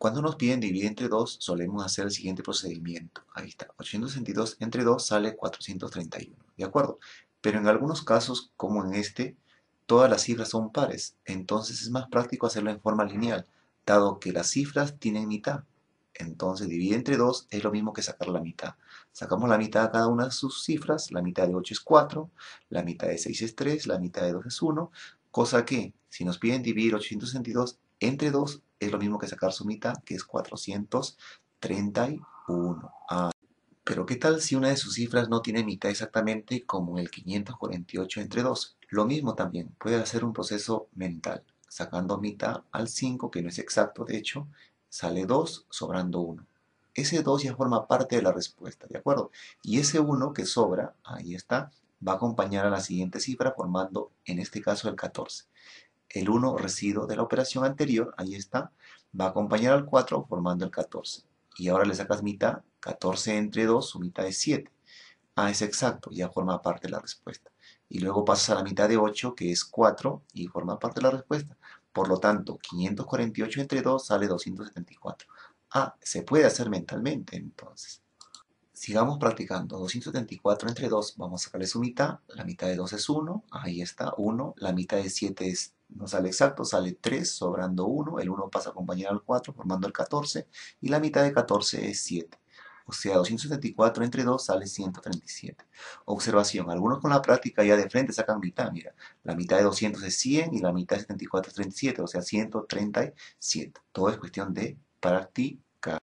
Cuando nos piden dividir entre 2, solemos hacer el siguiente procedimiento. Ahí está, 862 entre 2 sale 431, ¿de acuerdo? Pero en algunos casos, como en este, todas las cifras son pares, entonces es más práctico hacerlo en forma lineal, dado que las cifras tienen mitad. Entonces dividir entre 2 es lo mismo que sacar la mitad. Sacamos la mitad de cada una de sus cifras, la mitad de 8 es 4, la mitad de 6 es 3, la mitad de 2 es 1, cosa que si nos piden dividir 862 entre 2 es lo mismo que sacar su mitad, que es 431. Ah, pero ¿qué tal si una de sus cifras no tiene mitad exactamente como el 548 entre 2? Lo mismo también, puede hacer un proceso mental, sacando mitad al 5, que no es exacto, de hecho, sale 2, sobrando 1. Ese 2 ya forma parte de la respuesta, ¿de acuerdo? Y ese 1 que sobra, ahí está, va a acompañar a la siguiente cifra formando, en este caso, el 14. El 1 residuo de la operación anterior, ahí está, va a acompañar al 4 formando el 14. Y ahora le sacas mitad, 14 entre 2, su mitad es 7. Ah, es exacto, ya forma parte de la respuesta. Y luego pasas a la mitad de 8, que es 4, y forma parte de la respuesta. Por lo tanto, 548 entre 2 sale 274. Ah, se puede hacer mentalmente entonces. Sigamos practicando. 274 entre 2, vamos a sacarle su mitad. La mitad de 2 es 1, ahí está, 1. La mitad de 7 es, no sale exacto, sale 3, sobrando 1. El 1 pasa a acompañar al 4, formando el 14. Y la mitad de 14 es 7. O sea, 274 entre 2 sale 137. Observación, algunos con la práctica ya de frente sacan mitad, mira. La mitad de 200 es 100 y la mitad de 74 es 37, o sea, 137. Todo es cuestión de practicar.